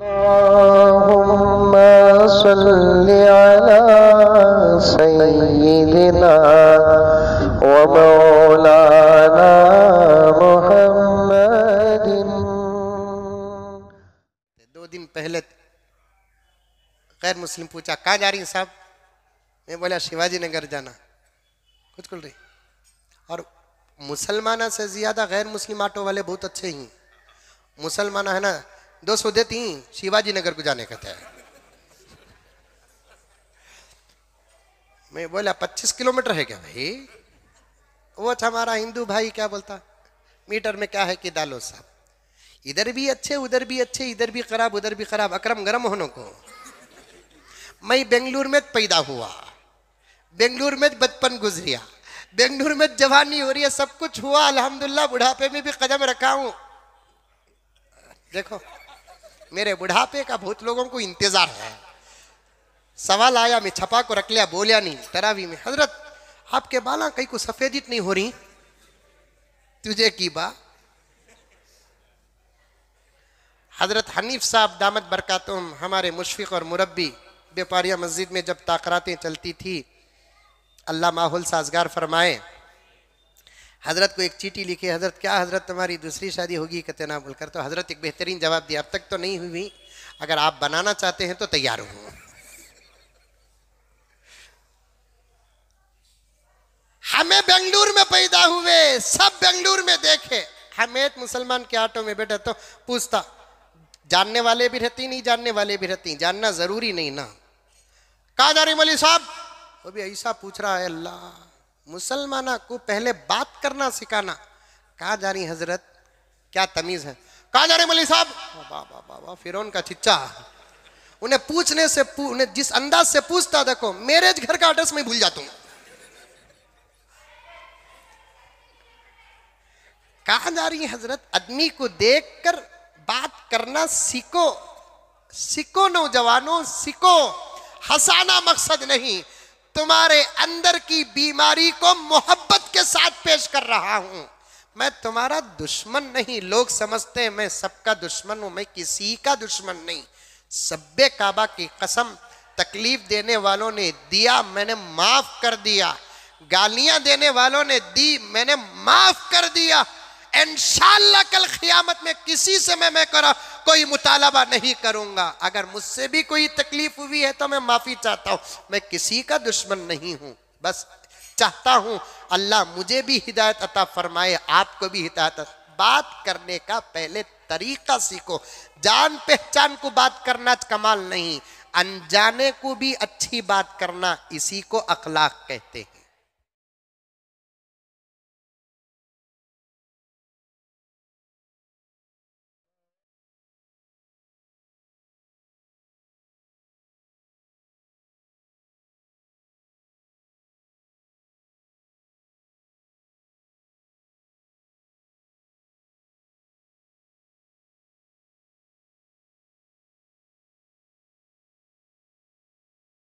दो दिन पहले गैर मुस्लिम पूछा कहा जा रही हैं साहब मैं बोला शिवाजी नगर जाना कुछ खुल रही और मुसलमाना से ज़्यादा गैर मुस्लिम ऑटो वाले बहुत अच्छे ही मुसलमान है ना दो सौदे तीन शिवाजी नगर को जाने का था मैं बोला पच्चीस किलोमीटर है क्या भाई वो अच्छा हमारा हिंदू भाई क्या बोलता मीटर में क्या है कि डालो साहब इधर भी अच्छे उधर भी अच्छे इधर भी खराब उधर भी खराब अक्रम गरम होने को मैं बेंगलुरु में पैदा हुआ बेंगलुरु में बचपन गुजरिया बेंगलुरु में जवानी हो रही है सब कुछ हुआ अल्हम्दुलिल्लाह बुढ़ापे में भी कदम रखा हूं देखो मेरे बुढ़ापे का बहुत लोगों को इंतजार है सवाल आया मैं छपा को रख लिया बोलिया नहीं तरावी में हजरत आपके बाला कहीं को सफेदित नहीं हो रही तुझे की बा हजरत हनीफ साहब दामद बरका तुम हमारे मुशफिक और मुरबी व्यापारिया मस्जिद में जब ताकरातें चलती थी अल्लाह माहौल साजगार फरमाए हज़रत को एक चीटी लिखी हज़रत क्या हज़रत तुम्हारी दूसरी शादी होगी कहते ना बोलकर तो हज़रत एक बेहतरीन जवाब दिया अब तक तो नहीं हुई अगर आप बनाना चाहते हैं तो तैयार हूँ हमें बेंगलुरु में पैदा हुए सब बेंगलुरु में देखे हमें एक मुसलमान के ऑटो में बैठा तो पूछता जानने वाले भी रहती नहीं जानने वाले भी रहती जानना जरूरी नहीं ना कहा जा रही मौली साहब वो भी ऐसा पूछ रहा है अल्लाह मुसलमाना को पहले बात करना सिखाना कहा जा रही हजरत क्या तमीज है कहा जा रहे मलिक साहब बाबा फिर का चिच्चा उन्हें पूछने से पू, उन्हें जिस अंदाज से पूछता देखो मेरे घर का एड्रेस में भूल जाता हूं कहा जा रही हजरत आदमी को देखकर बात करना सीखो सीखो नौजवानों सीखो हंसाना मकसद नहीं तुम्हारे अंदर की बीमारी को मोहब्बत के साथ पेश कर रहा हूं मैं तुम्हारा दुश्मन नहीं लोग समझते हैं मैं सबका दुश्मन हूं मैं किसी का दुश्मन नहीं सब्बे काबा की कसम तकलीफ देने वालों ने दिया मैंने माफ कर दिया गालियां देने वालों ने दी मैंने माफ कर दिया इनशाला कल क्यामत में किसी से मैं मैं करा कोई मुतालबा नहीं करूंगा अगर मुझसे भी कोई तकलीफ हुई है तो मैं माफ़ी चाहता हूं मैं किसी का दुश्मन नहीं हूं बस चाहता हूं अल्लाह मुझे भी हिदायत अता फरमाए आपको भी हिदायत बात करने का पहले तरीका सीखो जान पहचान को बात करना कमाल नहीं अनजाने को भी अच्छी बात करना इसी को अखलाक कहते हैं